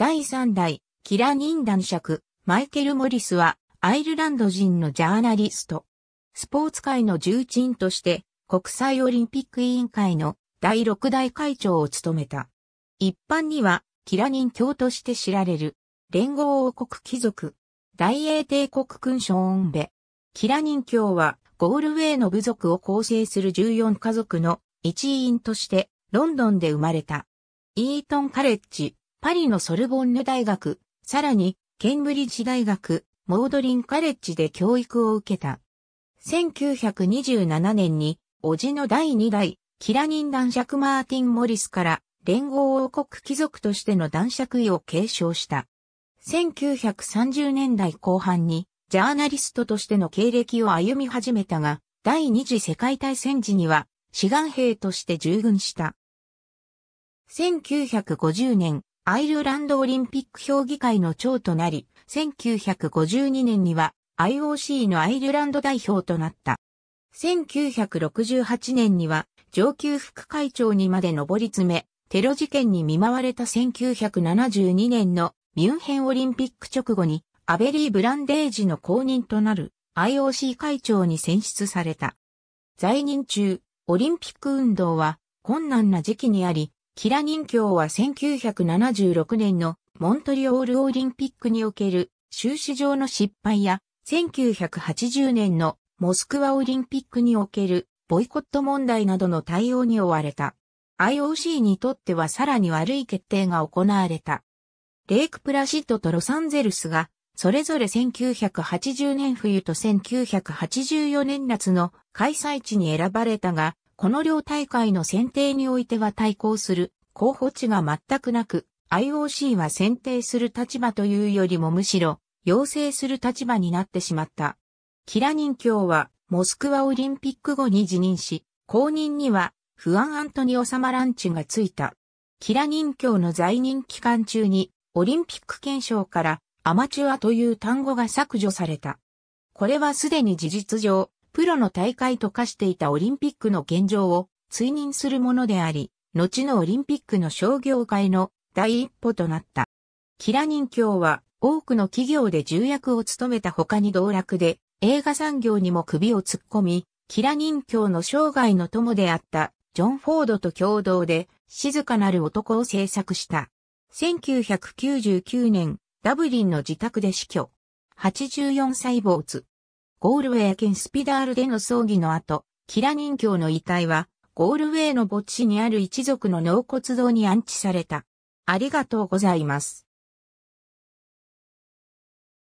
第3代、キラ・ニン男爵、マイケル・モリスは、アイルランド人のジャーナリスト。スポーツ界の重鎮として、国際オリンピック委員会の第6代会長を務めた。一般には、キラニン教として知られる、連合王国貴族、大英帝国君章オンベ。キラニン教は、ゴールウェイの部族を構成する14家族の一員として、ロンドンで生まれた。イートンカレッジ、パリのソルボンヌ大学、さらに、ケンブリッジ大学、モードリンカレッジで教育を受けた。1927年に、叔父の第2代、キラニン男爵マーティン・モリスから連合王国貴族としての男爵位を継承した。1930年代後半にジャーナリストとしての経歴を歩み始めたが、第二次世界大戦時には志願兵として従軍した。1950年、アイルランドオリンピック評議会の長となり、1952年には IOC のアイルランド代表となった。1968年には上級副会長にまで上り詰め、テロ事件に見舞われた1972年のミュンヘンオリンピック直後にアベリー・ブランデージの後任となる IOC 会長に選出された。在任中、オリンピック運動は困難な時期にあり、キラ任侠は1976年のモントリオールオリンピックにおける終始上の失敗や、1980年のモスクワオリンピックにおけるボイコット問題などの対応に追われた。IOC にとってはさらに悪い決定が行われた。レイクプラシッドとロサンゼルスが、それぞれ1980年冬と1984年夏の開催地に選ばれたが、この両大会の選定においては対抗する候補地が全くなく、IOC は選定する立場というよりもむしろ、要請する立場になってしまった。キラニンは、モスクワオリンピック後に辞任し、後任には、フアン・アントニオサマランチがついた。キラニンの在任期間中に、オリンピック憲章から、アマチュアという単語が削除された。これはすでに事実上、プロの大会と化していたオリンピックの現状を追認するものであり、後のオリンピックの商業界の第一歩となった。キラ人形は多くの企業で重役を務めた他に道楽で映画産業にも首を突っ込み、キラ人形の生涯の友であったジョン・フォードと共同で静かなる男を制作した。1999年、ダブリンの自宅で死去。84歳坊主。ゴールウェイ県スピダールでの葬儀の後、キラ人形の遺体は、ゴールウェイの墓地にある一族の納骨堂に安置された。ありがとうございます。